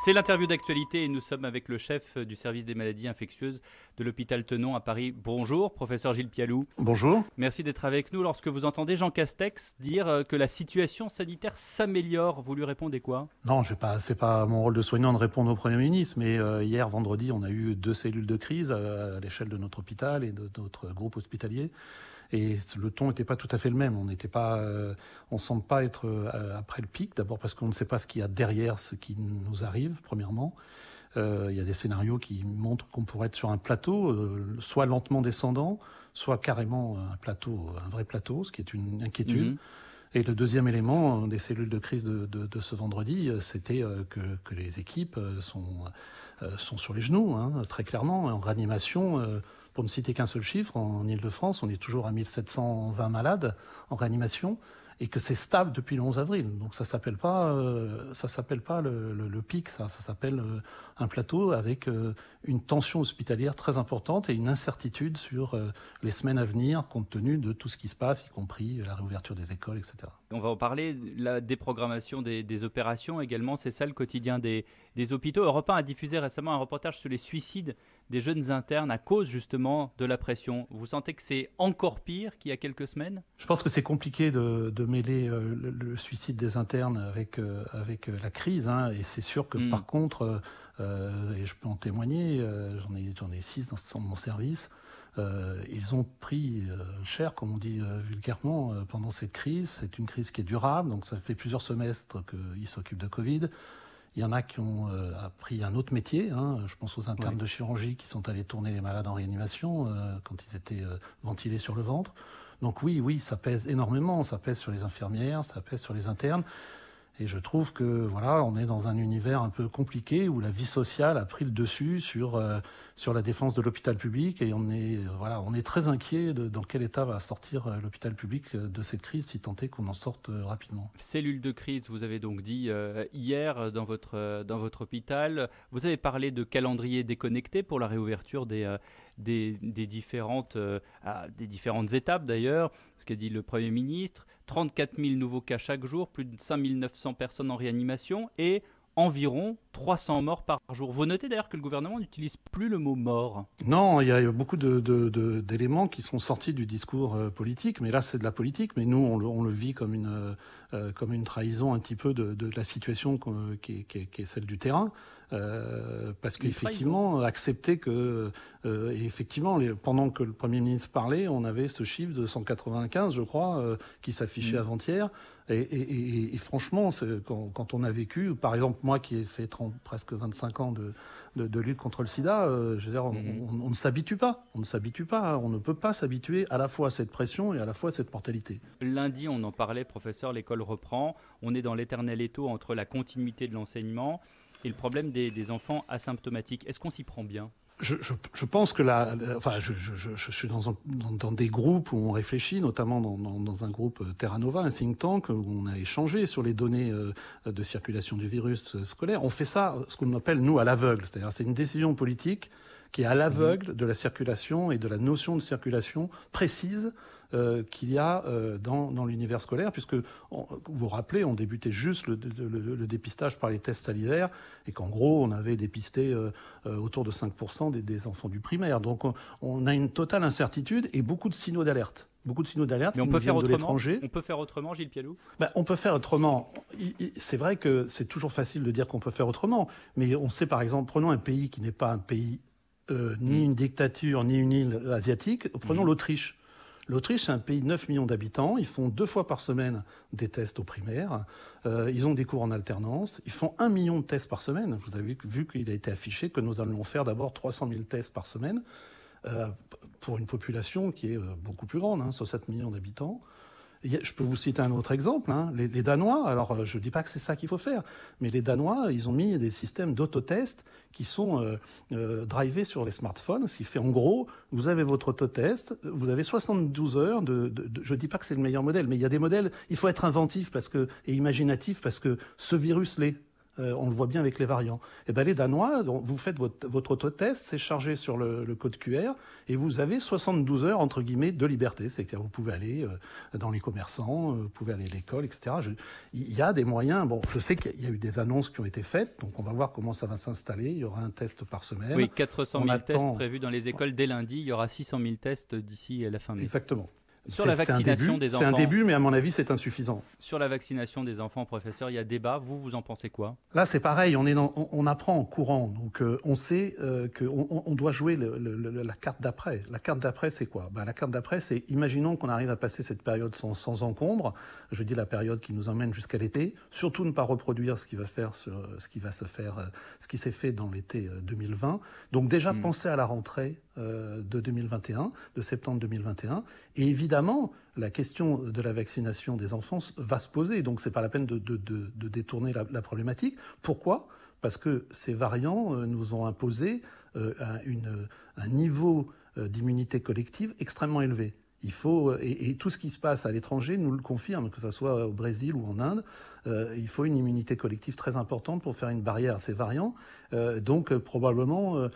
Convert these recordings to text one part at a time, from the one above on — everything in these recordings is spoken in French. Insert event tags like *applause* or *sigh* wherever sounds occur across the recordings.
C'est l'interview d'actualité et nous sommes avec le chef du service des maladies infectieuses de l'hôpital Tenon à Paris. Bonjour, professeur Gilles Pialou. Bonjour. Merci d'être avec nous. Lorsque vous entendez Jean Castex dire euh, que la situation sanitaire s'améliore, vous lui répondez quoi Non, ce n'est pas, pas mon rôle de soignant de répondre au Premier ministre, mais euh, hier, vendredi, on a eu deux cellules de crise euh, à l'échelle de notre hôpital et de notre groupe hospitalier. Et le ton n'était pas tout à fait le même. On n'était pas, euh, on semble pas être euh, après le pic. D'abord parce qu'on ne sait pas ce qu'il y a derrière ce qui nous arrive. Premièrement, euh, il y a des scénarios qui montrent qu'on pourrait être sur un plateau, soit lentement descendant, soit carrément un plateau, un vrai plateau, ce qui est une inquiétude. Mm-hmm. Et le deuxième élément des cellules de crise de, ce vendredi, euh, c'était euh, que, les équipes euh, sont, sur les genoux, hein, très clairement, en réanimation. Pour ne citer qu'un seul chiffre, en Ile-de-France, on est toujours à 1720 malades en réanimation et que c'est stable depuis le 11 avril. Donc ça s'appelle pas, euh, ça s'appelle pas le, pic, ça, ça s'appelle euh, un plateau avec euh, une tension hospitalière très importante et une incertitude sur les semaines à venir compte tenu de tout ce qui se passe, y compris la réouverture des écoles, etc. On va en parler. La déprogrammation des, opérations également, c'est ça le quotidien des, hôpitaux. Europe 1 a diffusé récemment un reportage sur les suicides des jeunes internes à cause justement de la pression. Vous sentez que c'est encore pire qu'il y a quelques semaines Je pense que c'est compliqué de mêler euh, le, suicide des internes avec, euh, avec euh, la crise. Hein, et c'est sûr que mm. par contre, et je peux en témoigner, j'en ai, ai six dans mon service, ils ont pris cher, comme on dit vulgairement, pendant cette crise. C'est une crise qui est durable, donc ça fait plusieurs semestres qu'ils s'occupent de Covid. Il y en a qui ont appris un autre métier. Hein. Je pense aux internes de chirurgie qui sont allés tourner les malades en réanimation quand ils étaient ventilés sur le ventre. Donc oui, oui, ça pèse énormément, ça pèse sur les infirmières, ça pèse sur les internes. Et je trouve que voilà, on est dans un univers un peu compliqué où la vie sociale a pris le dessus sur euh, sur la défense de l'hôpital public et on est euh, voilà, on est très inquiet de dans quel état va sortir euh, l'hôpital public de cette crise si tant est qu'on en sorte rapidement. Cellule de crise, vous avez donc dit hier dans votre dans votre hôpital, vous avez parlé de calendrier déconnecté pour la réouverture des des, différentes, euh, des différentes étapes d'ailleurs, ce qu'a dit le Premier ministre, 34 000 nouveaux cas chaque jour, plus de 5 900 personnes en réanimation et environ 300 morts par jour. Vous notez d'ailleurs que le gouvernement n'utilise plus le mot mort. Non, il y a beaucoup d'éléments qui sont sortis du discours euh, politique, mais là c'est de la politique, mais nous on le, vit comme une, euh, euh, comme une trahison un petit peu de, la situation qui, est celle du terrain. parce qu'effectivement, accepter que, effectivement, pendant que le Premier ministre parlait, on avait ce chiffre de 195, je crois, qui s'affichait mm. avant-hier. Et, franchement, quand, quand, on a vécu, par exemple, moi qui ai fait 30, presque 25 ans de, lutte contre le sida, euh, mhm. on, ne s'habitue pas. On ne s'habitue pas. On ne peut pas s'habituer à la fois à cette pression et à la fois à cette mortalité. Lundi, on en parlait, professeur, l'école reprend. On est dans l'éternel étau entre la continuité de l'enseignement et le problème des enfants asymptomatiques. Est-ce qu'on s'y prend bien je, je, je, pense que là, enfin, je, je suis dans, dans, des groupes où on réfléchit, notamment dans, dans, un groupe euh, Terra Nova, un think tank, où on a échangé sur les données euh, de circulation du virus euh, scolaire. On fait ça, ce qu'on appelle, nous, à l'aveugle. C'est-à-dire, c'est une décision politique qui est à l'aveugle mhm. de la circulation et de la notion de circulation précise euh, qu'il y a euh, dans, dans l'univers scolaire, puisque vous vous rappelez, on débutait juste le, dépistage par les tests salivaires, et qu'en gros, on avait dépisté euh, autour de 5% des, enfants du primaire. Donc on, a une totale incertitude et beaucoup de signaux d'alerte. Beaucoup de signaux d'alerte. Mais on peut, faire autrement, on peut faire autrement, Gilles Pialou ben, On peut faire autrement. C'est vrai que c'est toujours facile de dire qu'on peut faire autrement, mais on sait par exemple, prenons un pays qui n'est pas un pays euh, ni mm. une dictature, ni une île asiatique. Prenons mm. l'Autriche. L'Autriche, c'est un pays de 9 millions d'habitants. Ils font deux fois par semaine des tests aux primaires. Euh, ils ont des cours en alternance. Ils font un million de tests par semaine. Vous avez vu qu'il a été affiché que nous allons faire d'abord 300 000 tests par semaine euh, pour une population qui est beaucoup plus grande, hein, 7 millions d'habitants. Je peux vous citer un autre exemple, hein, les, Danois. Alors, euh, je ne dis pas que c'est ça qu'il faut faire, mais les Danois, ils ont mis des systèmes d'autotest qui sont euh, euh, drivés sur les smartphones, ce qui fait en gros, vous avez votre autotest, vous avez 72 heures de. je ne dis pas que c'est le meilleur modèle, mais il y a des modèles, il faut être inventif parce que, et imaginatif parce que ce virus l'est. Euh, on le voit bien avec les variants. Et eh ben, les Danois, vous faites votre, votre autotest, c'est chargé sur le, code QR, et vous avez 72 heures, entre guillemets, de liberté. C'est-à-dire vous pouvez aller euh, dans les commerçants, euh, vous pouvez aller à l'école, etc. il y a des moyens. Bon, je sais qu'il y a eu des annonces qui ont été faites, donc on va voir comment ça va s'installer. Il y aura un test par semaine. Oui, 400 000 tests prévus dans les écoles dès lundi. Il y aura 600 000 tests d'ici la fin mai. Exactement. Sur la vaccination des enfants. C'est un début, mais à mon avis, c'est insuffisant. Sur la vaccination des enfants, professeur, il y a débat. Vous, vous en pensez quoi Là, c'est pareil. On, est on, apprend en courant. Donc, euh, on sait euh, qu'on on doit jouer la carte d'après. La carte d'après, c'est quoi ben, La carte d'après, c'est imaginons qu'on arrive à passer cette période sans, encombre. Je dis la période qui nous emmène jusqu'à l'été. Surtout ne pas reproduire ce qui va, faire ce qui va se faire, euh, ce qui s'est fait dans l'été 2020. Donc, déjà, hmm. pensez à la rentrée de 2021, de septembre 2021. Et évidemment, la question de la vaccination des enfants va se poser. Donc, ce pas la peine de, détourner la, problématique. Pourquoi Parce que ces variants euh, nous ont imposé euh, un niveau euh, d'immunité collective extrêmement élevé. Il faut, euh, et, tout ce qui se passe à l'étranger nous le confirme, que ce soit au Brésil ou en Inde, euh, il faut une immunité collective très importante pour faire une barrière à ces variants. Euh, donc probablement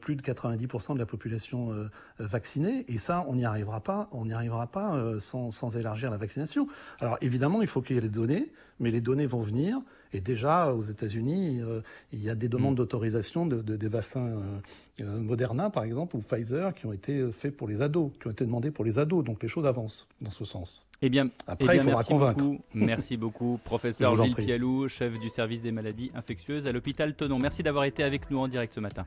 plus de 90% de la population vaccinée. Et ça, on n'y arrivera pas, on n'y arrivera pas sans, sans, élargir la vaccination. Alors évidemment, il faut qu'il y ait les données, mais les données vont venir. Et déjà, aux États-Unis, euh, il y a des demandes mm. d'autorisation de, des vaccins euh, euh, Moderna, par exemple, ou Pfizer, qui ont été faits pour les ados, qui ont été demandés pour les ados. Donc les choses avancent dans ce sens. Eh bien, Après, eh il faudra convaincre. merci *laughs* beaucoup, professeur Gilles Pialou, chef du service des maladies infectieuses à l'hôpital Tonon. Merci d'avoir été avec nous en direct ce matin.